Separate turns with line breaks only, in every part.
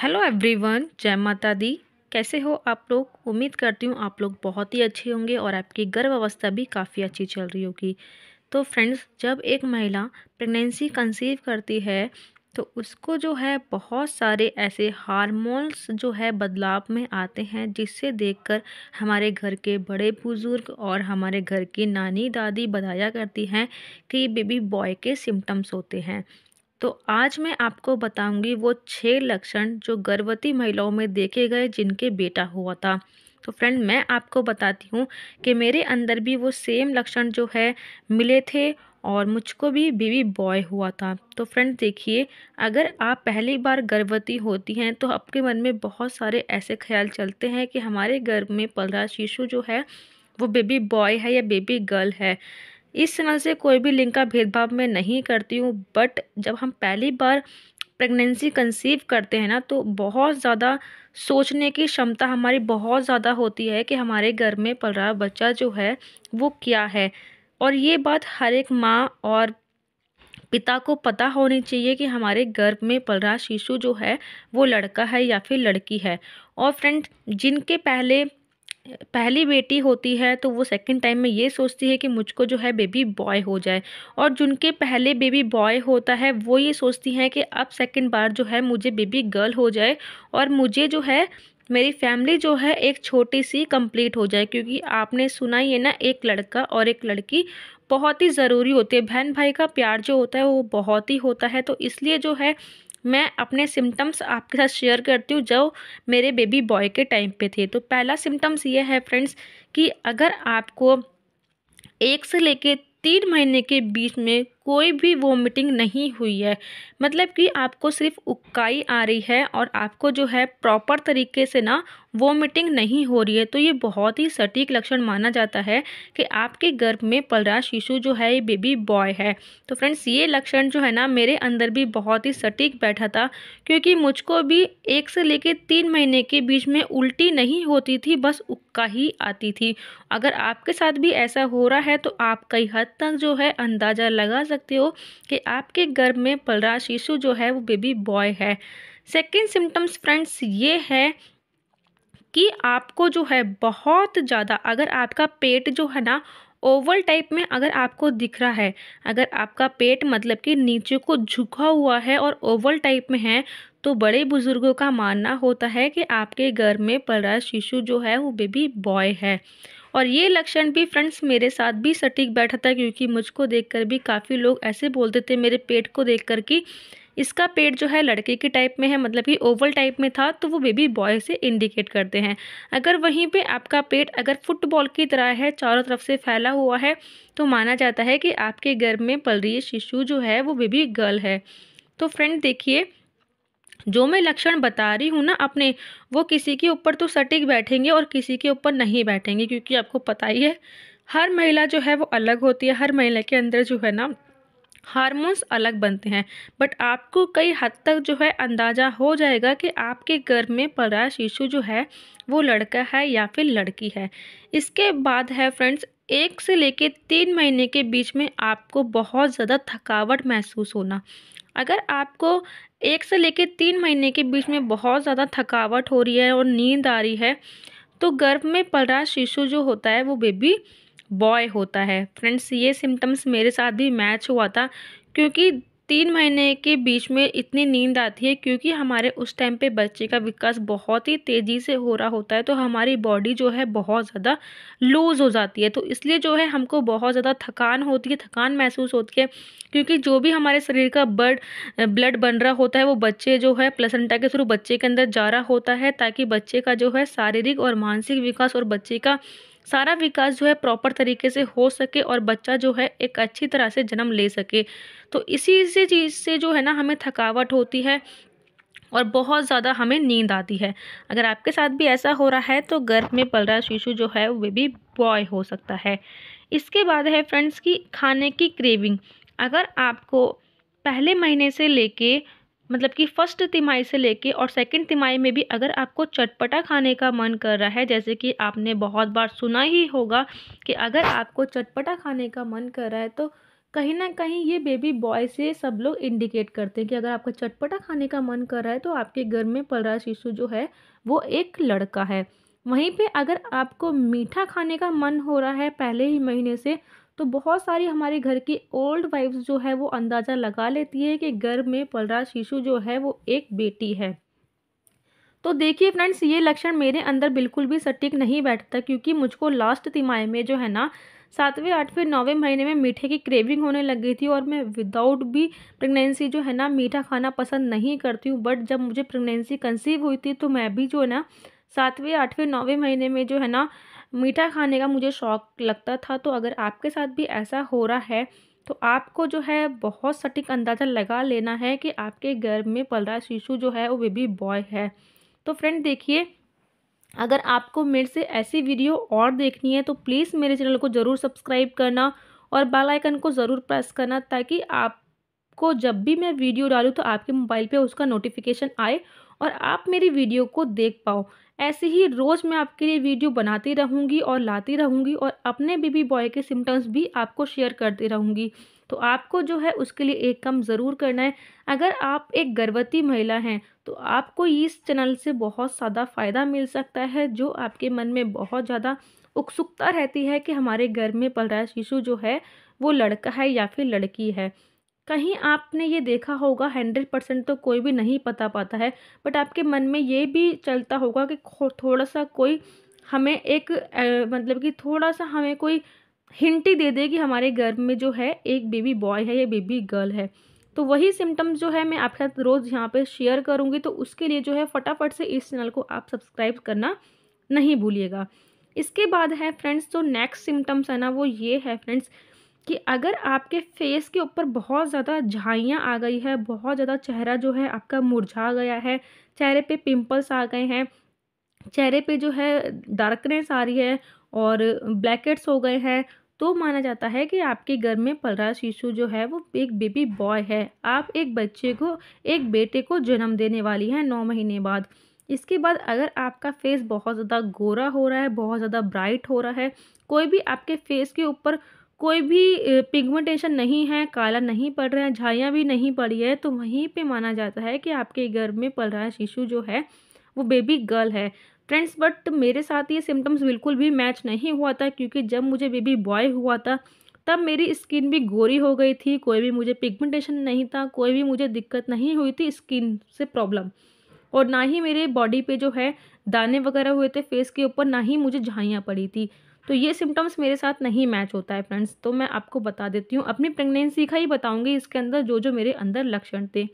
hello everyone जय माता दी कैसे हो आप लोग उम्मीद करती हूँ आप लोग बहुत ही अच्छे होंगे और आपकी गर्भ अवस्था भी काफ़ी अच्छी चल रही होगी तो फ्रेंड्स जब एक महिला प्रेगनेंसी कंसीव करती है तो उसको जो है बहुत सारे ऐसे हार्मोन्स जो है बदलाव में आते हैं जिससे देखकर हमारे घर के बड़े बुज़ुर्ग और हमारे घर की नानी दादी बताया करती हैं कि बेबी बॉय के सिम्टम्स होते हैं तो आज मैं आपको बताऊंगी वो छः लक्षण जो गर्भवती महिलाओं में देखे गए जिनके बेटा हुआ था तो फ्रेंड मैं आपको बताती हूँ कि मेरे अंदर भी वो सेम लक्षण जो है मिले थे और मुझको भी बेबी बॉय हुआ था तो फ्रेंड देखिए अगर आप पहली बार गर्भवती होती हैं तो आपके मन में बहुत सारे ऐसे ख्याल चलते हैं कि हमारे गर्भ में पल रहा शिशु जो है वो बेबी बॉय है या बेबी गर्ल है इस चैनल से कोई भी लिंग का भेदभाव मैं नहीं करती हूँ बट जब हम पहली बार प्रेगनेंसी कंसीव करते हैं ना तो बहुत ज़्यादा सोचने की क्षमता हमारी बहुत ज़्यादा होती है कि हमारे घर में पल रहा बच्चा जो है वो क्या है और ये बात हर एक माँ और पिता को पता होनी चाहिए कि हमारे गर्भ में पल रहा शिशु जो है वो लड़का है या फिर लड़की है और फ्रेंड जिनके पहले पहली बेटी होती है तो वो सेकंड टाइम में ये सोचती है कि मुझको जो है बेबी बॉय हो जाए और जिनके पहले बेबी बॉय होता है वो ये सोचती हैं कि अब सेकंड बार जो है मुझे बेबी गर्ल हो जाए और मुझे जो है मेरी फैमिली जो है एक छोटी सी कंप्लीट हो जाए क्योंकि आपने सुना ही है ना एक लड़का और एक लड़की बहुत ही ज़रूरी होती है बहन भाई का प्यार जो होता है वो बहुत ही होता है तो इसलिए जो है मैं अपने सिम्टम्स आपके साथ शेयर करती हूँ जो मेरे बेबी बॉय के टाइम पे थे तो पहला सिम्टम्स ये है फ्रेंड्स कि अगर आपको एक से लेके तीन महीने के बीच में कोई भी वोमिटिंग नहीं हुई है मतलब कि आपको सिर्फ उकाई आ रही है और आपको जो है प्रॉपर तरीके से ना वोमिटिंग नहीं हो रही है तो ये बहुत ही सटीक लक्षण माना जाता है कि आपके गर्भ में पलरा शिशु जो है ये बेबी बॉय है तो फ्रेंड्स ये लक्षण जो है ना मेरे अंदर भी बहुत ही सटीक बैठा था क्योंकि मुझको भी एक से लेकर तीन महीने के बीच में उल्टी नहीं होती थी बस उक्का ही आती थी अगर आपके साथ भी ऐसा हो रहा है तो आप कई हद तक जो है अंदाज़ा लगा सकते हो कि आपके गर्भ में पलरा शिशु जो है वो बेबी बॉय है सेकेंड सिम्टम्स फ्रेंड्स ये है कि आपको जो है बहुत ज़्यादा अगर आपका पेट जो है ना ओवल टाइप में अगर आपको दिख रहा है अगर आपका पेट मतलब कि नीचे को झुका हुआ है और ओवल टाइप में है तो बड़े बुज़ुर्गों का मानना होता है कि आपके घर में पलरा शिशु जो है वो बेबी बॉय है और ये लक्षण भी फ्रेंड्स मेरे साथ भी सटीक बैठा था क्योंकि मुझको देखकर भी काफ़ी लोग ऐसे बोलते थे मेरे पेट को देखकर कि इसका पेट जो है लड़के के टाइप में है मतलब कि ओवल टाइप में था तो वो बेबी बॉय से इंडिकेट करते हैं अगर वहीं पे आपका पेट अगर फुटबॉल की तरह है चारों तरफ से फैला हुआ है तो माना जाता है कि आपके गर्भ में पल रही शिशु जो है वो बेबी गर्ल है तो फ्रेंड देखिए जो मैं लक्षण बता रही हूँ ना अपने वो किसी के ऊपर तो सटीक बैठेंगे और किसी के ऊपर नहीं बैठेंगे क्योंकि आपको पता ही है हर महिला जो है वो अलग होती है हर महिला के अंदर जो है ना हारमोन्स अलग बनते हैं बट आपको कई हद तक जो है अंदाज़ा हो जाएगा कि आपके गर्भ में पड़ा शिशु जो है वो लड़का है या फिर लड़की है इसके बाद है फ्रेंड्स एक से लेके तीन महीने के बीच में आपको बहुत ज़्यादा थकावट महसूस होना अगर आपको एक से लेकर तीन महीने के बीच में बहुत ज़्यादा थकावट हो रही है और नींद आ रही है तो गर्भ में रहा शिशु जो होता है वो बेबी बॉय होता है फ्रेंड्स ये सिम्टम्स मेरे साथ भी मैच हुआ था क्योंकि तीन महीने के बीच में इतनी नींद आती है क्योंकि हमारे उस टाइम पे बच्चे का विकास बहुत ही तेज़ी से हो रहा होता है तो हमारी बॉडी जो है बहुत ज़्यादा लूज़ हो जाती है तो इसलिए जो है हमको बहुत ज़्यादा थकान होती है थकान महसूस होती है क्योंकि जो भी हमारे शरीर का ब्लड ब्लड बन रहा होता है वो बच्चे जो है प्लसेंटा के थ्रू बच्चे के अंदर जा रहा होता है ताकि बच्चे का जो है शारीरिक और मानसिक विकास और बच्चे का सारा विकास जो है प्रॉपर तरीके से हो सके और बच्चा जो है एक अच्छी तरह से जन्म ले सके तो इसी से चीज़ से जो है ना हमें थकावट होती है और बहुत ज़्यादा हमें नींद आती है अगर आपके साथ भी ऐसा हो रहा है तो गर्भ में पल रहा शिशु जो है वे भी बॉय हो सकता है इसके बाद है फ्रेंड्स की खाने की क्रेविंग अगर आपको पहले महीने से लेके मतलब कि फ़र्स्ट तिमाही से लेके और सेकंड तिमाही में भी अगर आपको चटपटा खाने का मन कर रहा है जैसे कि आपने बहुत बार सुना ही होगा कि अगर आपको चटपटा खाने का मन कर रहा है तो कहीं ना कहीं ये बेबी बॉय से सब लोग इंडिकेट करते हैं कि अगर आपको चटपटा खाने का मन कर रहा है तो आपके घर में पल रहा शिशु जो है वो एक लड़का है वहीं पे अगर आपको मीठा खाने का मन हो रहा है पहले ही महीने से तो बहुत सारी हमारे घर की ओल्ड वाइफ्स जो है वो अंदाज़ा लगा लेती है कि घर में पलरा शिशु जो है वो एक बेटी है तो देखिए फ्रेंड्स ये लक्षण मेरे अंदर बिल्कुल भी सटीक नहीं बैठता क्योंकि मुझको लास्ट तिमाही में जो है ना सातवें आठवें नौवें महीने में मीठे की क्रेविंग होने लग गई थी और मैं विदाउट भी प्रेगनेंसी जो है ना मीठा खाना पसंद नहीं करती हूँ बट जब मुझे प्रेगनेंसी कंसीव हुई थी तो मैं भी जो है ना सातवें आठवें नौवें महीने में जो है ना मीठा खाने का मुझे शौक लगता था तो अगर आपके साथ भी ऐसा हो रहा है तो आपको जो है बहुत सटीक अंदाज़ा लगा लेना है कि आपके गर्भ में पल रहा शिशु जो है वो बेबी बॉय है तो फ्रेंड देखिए अगर आपको मेरे से ऐसी वीडियो और देखनी है तो प्लीज़ मेरे चैनल को ज़रूर सब्सक्राइब करना और बेल आइकन को ज़रूर प्रेस करना ताकि आप को जब भी मैं वीडियो डालूँ तो आपके मोबाइल पर उसका नोटिफिकेशन आए और आप मेरी वीडियो को देख पाओ ऐसे ही रोज़ मैं आपके लिए वीडियो बनाती रहूँगी और लाती रहूँगी और अपने बेबी बॉय के सिम्टम्स भी आपको शेयर करती रहूँगी तो आपको जो है उसके लिए एक काम ज़रूर करना है अगर आप एक गर्भवती महिला हैं तो आपको इस चैनल से बहुत ज़्यादा फ़ायदा मिल सकता है जो आपके मन में बहुत ज़्यादा उत्सुकता रहती है कि हमारे घर में पल रहा शिशु जो है वो लड़का है या फिर लड़की है कहीं आपने ये देखा होगा हंड्रेड परसेंट तो कोई भी नहीं पता पाता है बट आपके मन में ये भी चलता होगा कि थोड़ा सा कोई हमें एक ए, मतलब कि थोड़ा सा हमें कोई हिंट ही दे दे कि हमारे घर में जो है एक बेबी बॉय है या बेबी गर्ल है तो वही सिम्टम्स जो है मैं आपके साथ रोज़ यहाँ पे शेयर करूँगी तो उसके लिए जो है फटाफट से इस चैनल को आप सब्सक्राइब करना नहीं भूलिएगा इसके बाद है फ्रेंड्स जो नेक्स्ट सिम्टम्स है ना वो ये है फ्रेंड्स कि अगर आपके फेस के ऊपर बहुत ज़्यादा झाइयाँ आ गई है बहुत ज़्यादा चेहरा जो है आपका मुरझा गया है चेहरे पे पिंपल्स आ गए हैं चेहरे पे जो है डार्कनेस आ रही है और ब्लैकेट्स हो गए हैं तो माना जाता है कि आपके घर में पल रहा शिशु जो है वो एक बेबी बॉय है आप एक बच्चे को एक बेटे को जन्म देने वाली हैं नौ महीने बाद इसके बाद अगर आपका फेस बहुत ज़्यादा गोरा हो रहा है बहुत ज़्यादा ब्राइट हो रहा है कोई भी आपके फेस के ऊपर कोई भी पिगमेंटेशन नहीं है काला नहीं पड़ रहा है झाइयाँ भी नहीं पड़ी है तो वहीं पे माना जाता है कि आपके गर्भ में पल रहा शिशु जो है वो बेबी गर्ल है फ्रेंड्स बट मेरे साथ ये सिम्टम्स बिल्कुल भी मैच नहीं हुआ था क्योंकि जब मुझे बेबी बॉय हुआ था तब मेरी स्किन भी गोरी हो गई थी कोई भी मुझे पिगमेंटेशन नहीं था कोई भी मुझे दिक्कत नहीं हुई थी स्किन से प्रॉब्लम और ना ही मेरे बॉडी पे जो है दाने वगैरह हुए थे फेस के ऊपर ना ही मुझे झाइयाँ पड़ी थी तो ये सिम्टम्स मेरे साथ नहीं मैच होता है फ्रेंड्स तो मैं आपको बता देती हूँ अपनी प्रेगनेंसी का ही बताऊँगी इसके अंदर जो जो मेरे अंदर लक्षण थे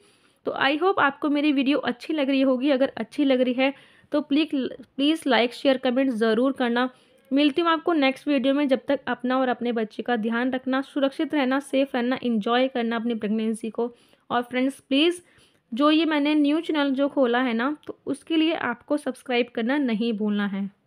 तो आई होप आपको मेरी वीडियो अच्छी लग रही होगी अगर अच्छी लग रही है तो please please like share comment ज़रूर करना मिलती हूँ आपको नेक्स्ट वीडियो में जब तक अपना और अपने बच्चे का ध्यान रखना सुरक्षित रहना सेफ रहना इन्जॉय करना अपनी प्रेगनेंसी को और फ्रेंड्स प्लीज़ जो ये मैंने न्यू चैनल जो खोला है ना तो उसके लिए आपको सब्सक्राइब करना नहीं भूलना है